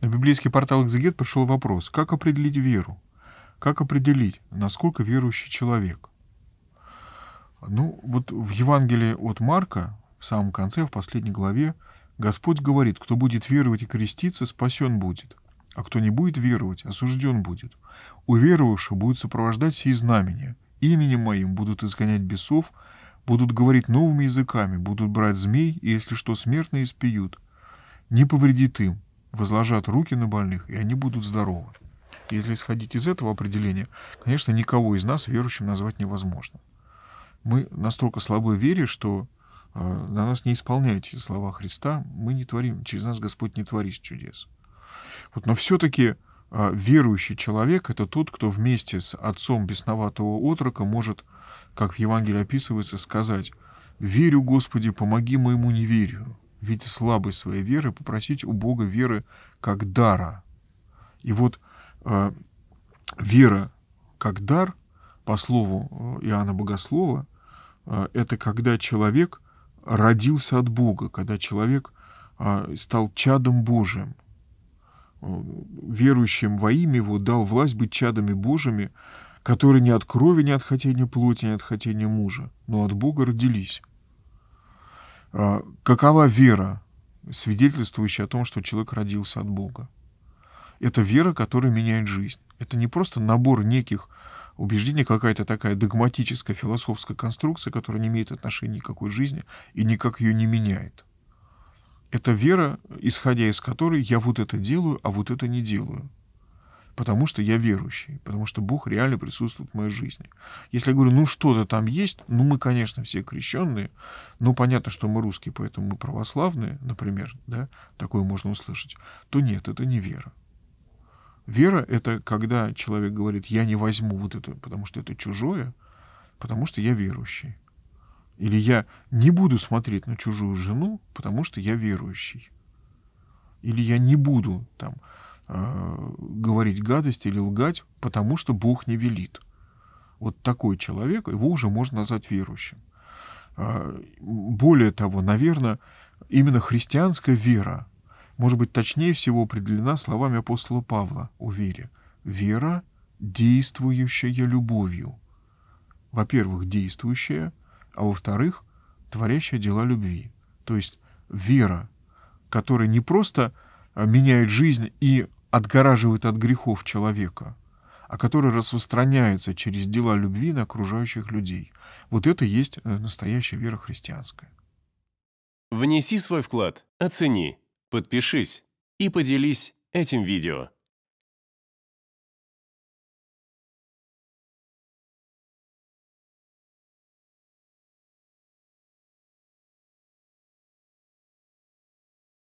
На библейский портал «Экзегет» пришел вопрос, как определить веру? Как определить, насколько верующий человек? Ну, вот в Евангелии от Марка, в самом конце, в последней главе, Господь говорит, кто будет веровать и креститься, спасен будет, а кто не будет веровать, осужден будет. У верующего будут сопровождать сие знамения. Именем моим будут изгонять бесов, будут говорить новыми языками, будут брать змей, и если что смертные испьют, не повредит им, возложат руки на больных, и они будут здоровы. Если исходить из этого определения, конечно, никого из нас верующим назвать невозможно. Мы настолько слабы в вере, что э, на нас не исполняют слова Христа, мы не творим, через нас Господь не творит чудес. Вот, но все-таки э, верующий человек — это тот, кто вместе с отцом бесноватого отрока может, как в Евангелии описывается, сказать «Верю, Господи, помоги моему неверию» в виде слабой своей веры попросить у Бога веры как дара. И вот э, вера как дар, по слову э, Иоанна Богослова, э, это когда человек родился от Бога, когда человек э, стал чадом Божиим, э, верующим во имя Его дал власть быть чадами Божьими, которые не от крови, не от хотения плоти, не от хотения мужа, но от Бога родились. А, какова вера, свидетельствующая о том, что человек родился от Бога? Это вера, которая меняет жизнь. Это не просто набор неких убеждений, какая-то такая догматическая философская конструкция, которая не имеет отношения никакой жизни и никак ее не меняет. Это вера, исходя из которой я вот это делаю, а вот это не делаю потому что я верующий, потому что Бог реально присутствует в моей жизни. Если я говорю, ну что-то там есть, ну мы, конечно, все крещенные, ну понятно, что мы русские, поэтому мы православные, например, да, такое можно услышать, то нет, это не вера. Вера — это когда человек говорит, я не возьму вот это, потому что это чужое, потому что я верующий. Или я не буду смотреть на чужую жену, потому что я верующий. Или я не буду там говорить гадости или лгать, потому что Бог не велит. Вот такой человек, его уже можно назвать верующим. А, более того, наверное, именно христианская вера, может быть, точнее всего определена словами апостола Павла о вере. Вера, действующая любовью. Во-первых, действующая, а во-вторых, творящая дела любви. То есть вера, которая не просто а, меняет жизнь и отгораживает от грехов человека, а который распространяется через дела любви на окружающих людей. Вот это есть э, настоящая вера христианская. Внеси свой вклад, оцени, подпишись и поделись этим видео.